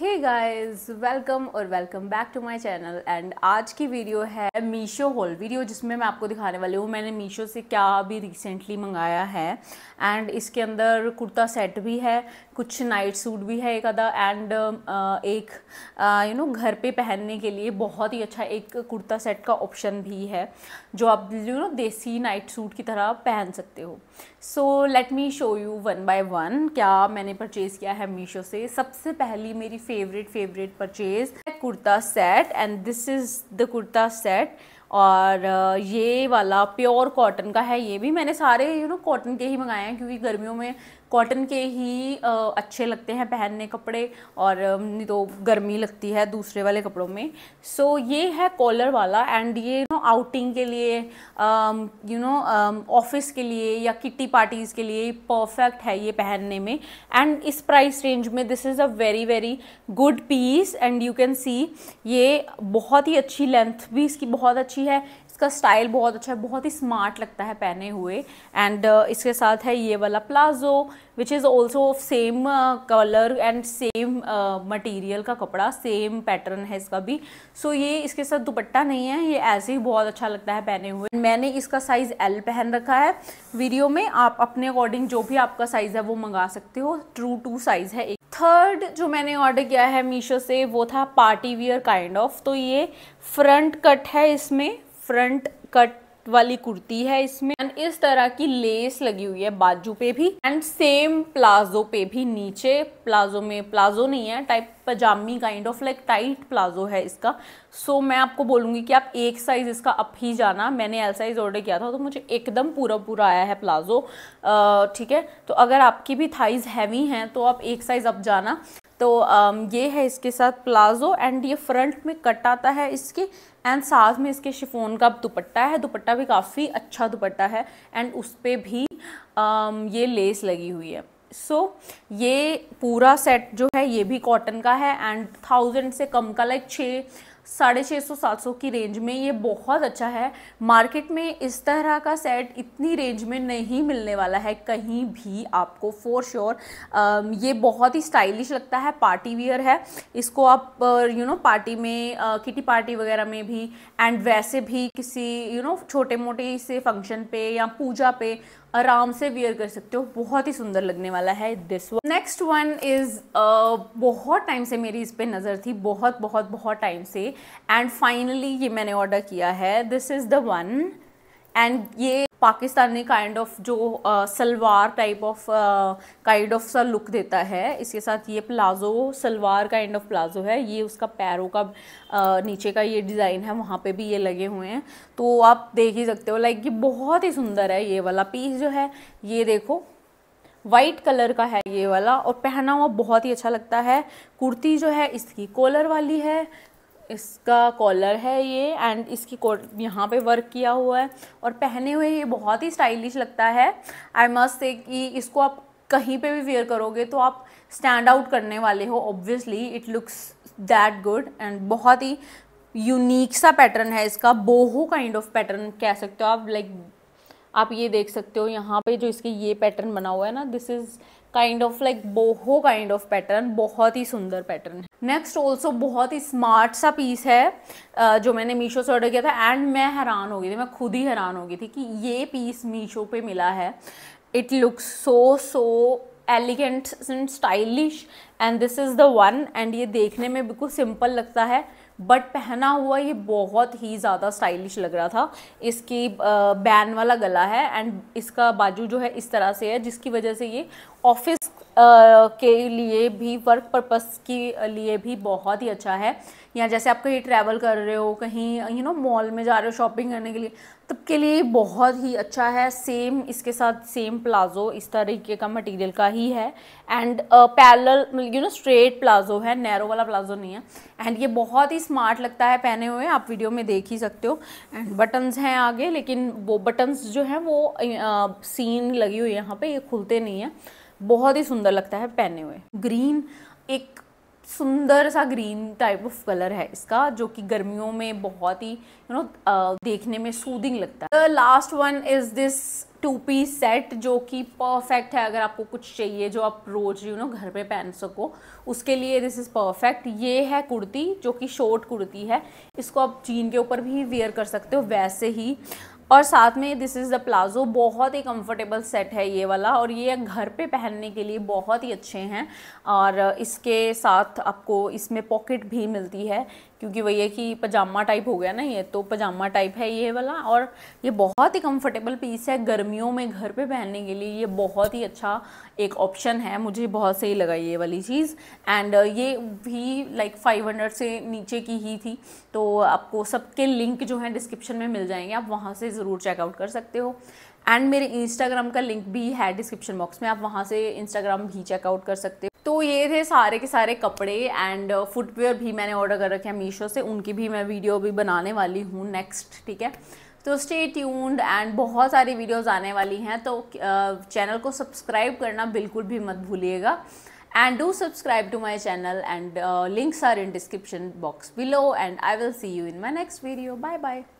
हे guys welcome और welcome back to my channel and आज की वीडियो है मीशो हॉल वीडियो जिसमें मैं आपको दिखाने वाली हूँ मैंने मीशो से क्या अभी रिसेंटली मंगाया है एंड इसके अंदर कुर्ता सेट भी है कुछ नाइट सूट भी है एक आधा एंड एक यू नो घर पे पहनने के लिए बहुत ही अच्छा एक कुर्ता सेट का ऑप्शन भी है जो आप you know desi night suit की तरह पहन सकते हो so let me show you one by one क्या मैंने परचेज़ किया है मीशो से सबसे पहली मेरी favourite favourite purchase kurta set and this is the kurta set और uh, ये वाला प्योर कॉटन का है ये भी मैंने सारे यू नो कॉटन के ही मंगाए हैं क्योंकि गर्मियों में कॉटन के ही अच्छे लगते हैं पहनने कपड़े और नहीं तो गर्मी लगती है दूसरे वाले कपड़ों में सो so, ये है कॉलर वाला एंड ये नो आउटिंग के लिए यू नो ऑफिस के लिए या किटी पार्टीज़ के लिए परफेक्ट है ये पहनने में एंड इस प्राइस रेंज में this is a very very good piece and you can see ये बहुत ही अच्छी लेंथ भी इसकी बहुत अच्छी है इसका स्टाइल बहुत अच्छा है बहुत ही स्मार्ट लगता है पहने हुए एंड uh, इसके साथ है ये वाला palazzo which is also same colour and same material का कपड़ा सेम पैटर्न है इसका भी सो so, ये इसके साथ दुपट्टा नहीं है ये ऐसे ही बहुत अच्छा लगता है पहने हुए मैंने इसका साइज़ एल पहन रखा है वीडियो में आप अपने अकॉर्डिंग जो भी आपका साइज़ है वो मंगा सकते हो ट्रू टू साइज़ है एक थर्ड जो मैंने ऑर्डर किया है मीशो से वो था पार्टी वियर काइंड ऑफ तो ये फ्रंट कट है इसमें फ्रंट कट वाली कुर्ती है इसमें एंड इस तरह की लेस लगी हुई है बाजू पे भी एंड सेम प्लाजो पे भी नीचे प्लाजो में प्लाजो नहीं है टाइप पजामी kind of like tight palazzo है इसका सो so, मैं आपको बोलूंगी कि आप एक साइज़ इसका अप ही जाना मैंने एल साइज़ ऑर्डर किया था तो मुझे एकदम पूरा पूरा आया है प्लाजो ठीक है तो अगर आपकी भी थाइज़ हैवी हैं तो आप एक साइज़ अप जाना तो ये है इसके साथ प्लाजो एंड ये फ्रंट में कट आता है इसके एंड साथ में इसके शिफोन का दुपट्टा है दुपट्टा भी काफ़ी अच्छा दुपट्टा है एंड उस पर भी ये लेस लगी हुई है सो so, ये पूरा सेट जो है ये भी कॉटन का है एंड थाउजेंड से कम का लाइक छः साढ़े छः सौ सात सौ की रेंज में ये बहुत अच्छा है मार्केट में इस तरह का सेट इतनी रेंज में नहीं मिलने वाला है कहीं भी आपको फॉर श्योर sure. Um, ये बहुत ही स्टाइलिश लगता है पार्टी वियर है इसको आप यू नो पार्टी में किटी uh, पार्टी वगैरह में भी एंड वैसे भी किसी यू नो छोटे मोटे से फंक्शन पे या पूजा पे आराम से वियर कर सकते हो बहुत ही सुंदर लगने वाला है this one next one is बहुत टाइम से मेरी इस पे नज़र थी बहुत बहुत बहुत टाइम से एंड फाइनली ये मैंने ऑर्डर किया है this is the one and ये पाकिस्तानी काइंड ऑफ जो salwar type of kind of सा लुक देता है इसके साथ ये palazzo salwar kind of palazzo है ये उसका पैरों का uh, नीचे का ये डिज़ाइन है वहाँ पे भी ये लगे हुए हैं तो आप देख ही सकते हो लाइक ये बहुत ही सुंदर है ये वाला पीस जो है ये देखो वाइट कलर का है ये वाला और पहना हुआ बहुत ही अच्छा लगता है कुर्ती जो है इसकी कॉलर वाली है इसका कॉलर है ये एंड इसकी कोट यहाँ पे वर्क किया हुआ है और पहने हुए ये बहुत ही स्टाइलिश लगता है आई मस्ट से कि इसको आप कहीं पे भी वेयर करोगे तो आप स्टैंड आउट करने वाले हो obviously it looks that good and बहुत ही यूनिक सा पैटर्न है इसका बोहो काइंड ऑफ पैटर्न कह सकते हो आप लाइक like, आप ये देख सकते हो यहाँ पे जो इसके ये पैटर्न बना हुआ है ना this is kind of like boho kind of pattern बहुत ही सुंदर पैटर्न है नेक्स्ट ऑल्सो बहुत ही स्मार्ट सा पीस है जो मैंने मीशो से ऑर्डर किया था एंड मैं हैरान हो गई थी मैं खुद ही हैरान हो गई थी कि ये पीस मीशो पे मिला है it looks so so elegant and stylish and this is the one and ये देखने में बिल्कुल सिंपल लगता है बट पहना हुआ ये बहुत ही ज़्यादा स्टाइलिश लग रहा था इसकी बैन वाला गला है एंड इसका बाजू जो है इस तरह से है जिसकी वजह से ये ऑफिस के लिए भी वर्क पर्पस के लिए भी बहुत ही अच्छा है या जैसे आप कहीं ट्रैवल कर रहे हो कहीं यू नो मॉल में जा रहे हो शॉपिंग करने के लिए तब के लिए बहुत ही अच्छा है सेम इसके साथ सेम प्लाज़ो इस तरीके का मटेरियल का ही है and parallel you know straight palazzo है नैरो वाला प्लाज़ो नहीं है एंड ये बहुत ही स्मार्ट लगता है पहने हुए आप वीडियो में देख ही सकते हो एंड बटन्स हैं आगे लेकिन वो बटन्स जो हैं वो सीन लगी हुई है यहाँ पे ये खुलते नहीं हैं बहुत ही सुंदर लगता है पहने हुए ग्रीन एक सुंदर सा ग्रीन टाइप ऑफ कलर है इसका जो कि गर्मियों में बहुत ही यू you नो know, देखने में सूदिंग लगता है last one is this two piece set जो कि परफेक्ट है अगर आपको कुछ चाहिए जो आप रोज यू नो घर पे पहन सको उसके लिए दिस इज़ परफेक्ट ये है कुर्ती जो कि शॉर्ट कुर्ती है इसको आप जीन के ऊपर भी वेयर कर सकते हो वैसे ही और साथ में दिस इज़ द प्लाज़ो बहुत ही कंफर्टेबल सेट है ये वाला और ये घर पे पहनने के लिए बहुत ही अच्छे हैं और इसके साथ आपको इसमें पॉकेट भी मिलती है क्योंकि वही है कि पजामा टाइप हो गया ना ये तो पजामा टाइप है ये वाला और ये बहुत ही कंफर्टेबल पीस है गर्मियों में घर पे पहनने के लिए ये बहुत ही अच्छा एक ऑप्शन है मुझे बहुत सही लगा ये वाली चीज़ एंड ये भी लाइक फाइव हंड्रेड से नीचे की ही थी तो आपको सबके लिंक जो है डिस्क्रिप्शन में मिल जाएंगे आप वहाँ से ज़रूर चेकआउट कर सकते हो एंड मेरे इंस्टाग्राम का लिंक भी है डिस्क्रिप्शन बॉक्स में आप वहाँ से इंस्टाग्राम भी चेकआउट कर सकते हो तो ये थे सारे के सारे कपड़े एंड फुटवेयर uh, भी मैंने ऑर्डर कर रखे हैं मीशो से उनकी भी मैं वीडियो भी बनाने वाली हूँ नेक्स्ट ठीक है तो स्टे ट्यून्ड एंड बहुत सारी वीडियोस आने वाली हैं तो चैनल uh, को सब्सक्राइब करना बिल्कुल भी मत भूलिएगा and do subscribe to my channel and links are in description box below and I will see you in my next video bye bye